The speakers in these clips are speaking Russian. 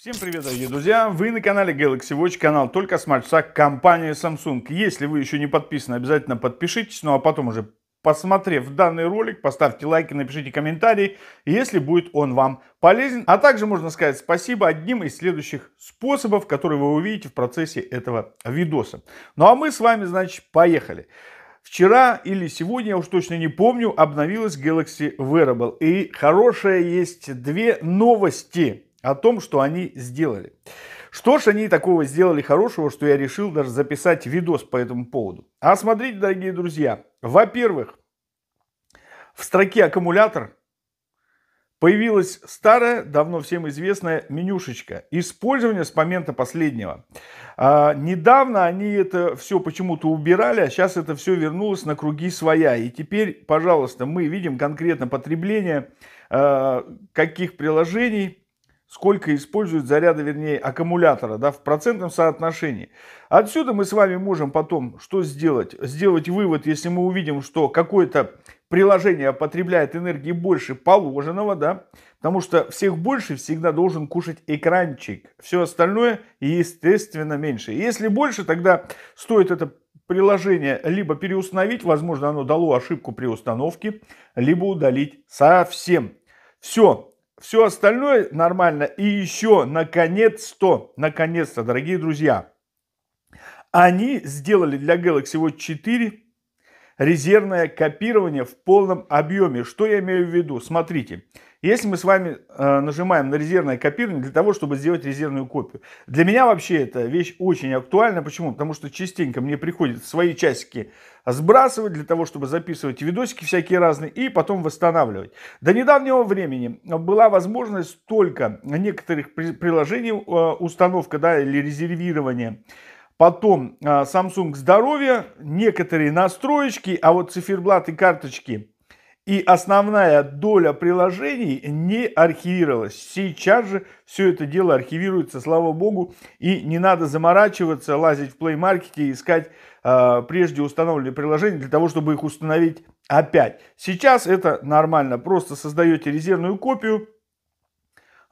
Всем привет, дорогие друзья! Вы на канале Galaxy Watch, канал только с матча компании Samsung. Если вы еще не подписаны, обязательно подпишитесь, ну а потом уже Посмотрев данный ролик, поставьте лайки, напишите комментарий, если будет он вам полезен. А также можно сказать спасибо одним из следующих способов, которые вы увидите в процессе этого видоса. Ну а мы с вами, значит, поехали. Вчера или сегодня, я уж точно не помню, обновилась Galaxy Wearable. И хорошая есть две новости о том, что они сделали. Что ж они такого сделали хорошего, что я решил даже записать видос по этому поводу. А смотрите, дорогие друзья, во-первых, в строке аккумулятор появилась старая, давно всем известная менюшечка. Использование с момента последнего. А, недавно они это все почему-то убирали, а сейчас это все вернулось на круги своя. И теперь, пожалуйста, мы видим конкретно потребление а, каких приложений, сколько используют заряда, вернее, аккумулятора, да, в процентном соотношении. Отсюда мы с вами можем потом что сделать? Сделать вывод, если мы увидим, что какое-то приложение потребляет энергии больше положенного, да, потому что всех больше всегда должен кушать экранчик. Все остальное, естественно, меньше. Если больше, тогда стоит это приложение либо переустановить, возможно, оно дало ошибку при установке, либо удалить совсем. Все, все остальное нормально. И еще, наконец-то, наконец-то, дорогие друзья, они сделали для Galaxy Watch 4 резервное копирование в полном объеме. Что я имею в виду? Смотрите, если мы с вами э, нажимаем на резервное копирование для того, чтобы сделать резервную копию. Для меня вообще эта вещь очень актуальна. Почему? Потому что частенько мне приходится свои часики сбрасывать для того, чтобы записывать видосики всякие разные и потом восстанавливать. До недавнего времени была возможность только некоторых приложений э, установка да, или резервирование потом а, Samsung здоровье, некоторые настроечки, а вот циферблаты карточки и основная доля приложений не архивировалась. Сейчас же все это дело архивируется, слава богу, и не надо заморачиваться, лазить в Play Market и искать э, прежде установленные приложения для того, чтобы их установить опять. Сейчас это нормально, просто создаете резервную копию,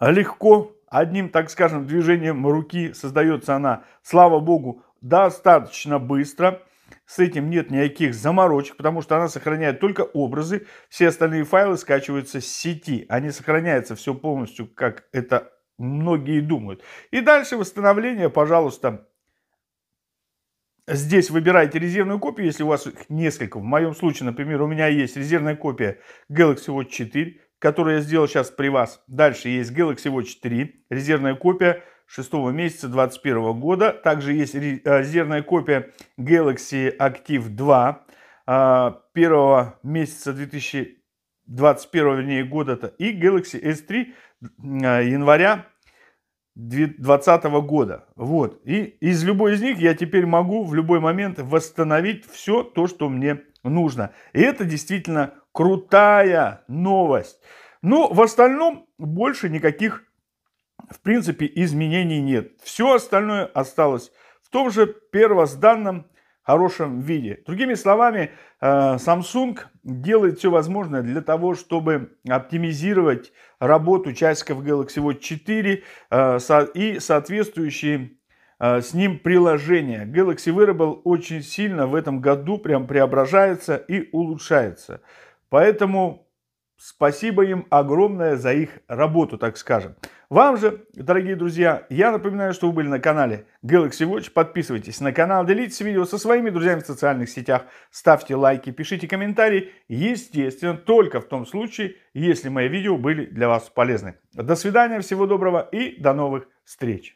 легко Одним, так скажем, движением руки создается она, слава богу, достаточно быстро. С этим нет никаких заморочек, потому что она сохраняет только образы. Все остальные файлы скачиваются с сети. Они сохраняются все полностью, как это многие думают. И дальше восстановление, пожалуйста, Здесь выбираете резервную копию, если у вас их несколько. В моем случае, например, у меня есть резервная копия Galaxy Watch 4 который я сделал сейчас при вас. Дальше есть Galaxy Watch 3, резервная копия 6 месяца 2021 года. Также есть э, резервная копия Galaxy Active 2 1 а, месяца 2021 вернее, года-то и Galaxy S3 а, января 2020 года. Вот. И из любой из них я теперь могу в любой момент восстановить все то, что мне нужно. И это действительно крутая новость. но ну, в остальном больше никаких, в принципе, изменений нет. Все остальное осталось в том же первозданном хорошем виде. Другими словами, э, Samsung делает все возможное для того, чтобы оптимизировать работу часиков Galaxy Watch 4 э, и соответствующие э, с ним приложения. Galaxy Wearable очень сильно в этом году прям преображается и улучшается. Поэтому спасибо им огромное за их работу, так скажем. Вам же, дорогие друзья, я напоминаю, что вы были на канале Galaxy Watch. Подписывайтесь на канал, делитесь видео со своими друзьями в социальных сетях, ставьте лайки, пишите комментарии. Естественно, только в том случае, если мои видео были для вас полезны. До свидания, всего доброго и до новых встреч.